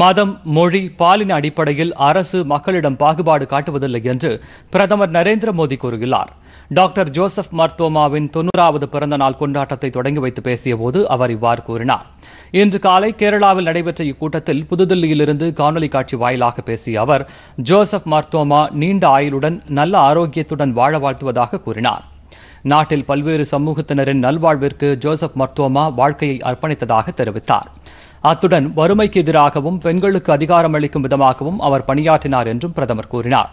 மதம் மொழி பாலின அடிப்படையில் அரசு மக்களிடம் பாகுபாடு காட்டுவதில்லை என்று பிரதமர் நரேந்திர மோடி கூறுகிறார் டாக்டர் ஜோசப் மர்த்தோமாவின் தொன்னூறாவது பிறந்த நாள் கொண்டாட்டத்தை தொடங்கி வைத்து பேசியபோது அவர் இவ்வாறு கூறினார் இன்று காலை கேரளாவில் நடைபெற்ற இக்கூட்டத்தில் புதுதில்லியிலிருந்து காணொலி காட்சி வாயிலாக பேசிய அவர் ஜோசப் மர்த்தோமா நீண்ட ஆயுளுடன் நல்ல ஆரோக்கியத்துடன் வாழ வாழ்த்துவதாக கூறினார் நாட்டில் பல்வேறு சமூகத்தினரின் நல்வாழ்விற்கு ஜோசப் மர்த்தோமா வாழ்க்கையை அர்ப்பணித்ததாக தெரிவித்தார் அத்துடன் வறுமைக்கு எதிராகவும் பெண்களுக்கு அதிகாரம் அளிக்கும் விதமாகவும் அவர் பணியாற்றினார் என்றும் பிரதமர் கூறினார்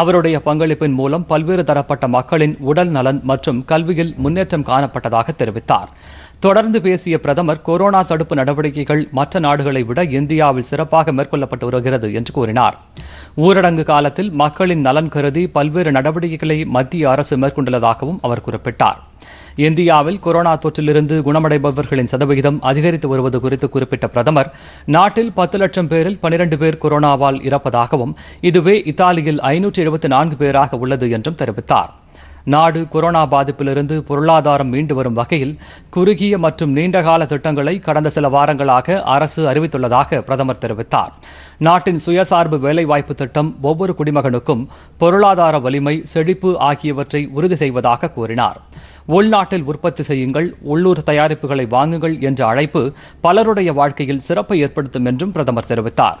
அவருடைய பங்களிப்பின் மூலம் பல்வேறு தரப்பட்ட மக்களின் உடல் நலன் மற்றும் கல்வியில் முன்னேற்றம் காணப்பட்டதாக தெரிவித்தார் தொடர்ந்து பேசிய பிரதமர் கொரோனா தடுப்பு நடவடிக்கைகள் மற்ற நாடுகளை விட இந்தியாவில் சிறப்பாக மேற்கொள்ளப்பட்டு வருகிறது என்று கூறினார் ஊரடங்கு காலத்தில் மக்களின் நலன் கருதி பல்வேறு நடவடிக்கைகளை மத்திய அரசு மேற்கொண்டுள்ளதாகவும் அவர் குறிப்பிட்டார் இந்தியாவில் கொரோனா தொற்றிலிருந்து குணமடைபவர்களின் சதவிகிதம் அதிகரித்து வருவது குறித்து குறிப்பிட்ட பிரதமர் நாட்டில் பத்து லட்சம் பேரில் பனிரண்டு பேர் கொரோனாவால் இறப்பதாகவும் இதுவே இத்தாலியில் ஐநூற்றி எழுபத்தி நான்கு பேராக உள்ளது என்றும் தெரிவித்தாா் நாடு கொரோனா பாதிப்பிலிருந்து பொருளாதாரம் மீண்டு வரும் வகையில் குறுகிய மற்றும் நீண்டகால திட்டங்களை கடந்த சில வாரங்களாக அரசு அறிவித்துள்ளதாக பிரதமர் தெரிவித்தார் நாட்டின் சுயசார்பு வேலைவாய்ப்பு திட்டம் ஒவ்வொரு குடிமகனுக்கும் பொருளாதார வலிமை செழிப்பு ஆகியவற்றை உறுதி செய்வதாக கூறினார் உள்நாட்டில் உற்பத்தி செய்யுங்கள் உள்ளூர் தயாரிப்புகளை வாங்குங்கள் என்ற அழைப்பு பலருடைய வாழ்க்கையில் சிறப்பை ஏற்படுத்தும் என்றும் பிரதமர் தெரிவித்தார்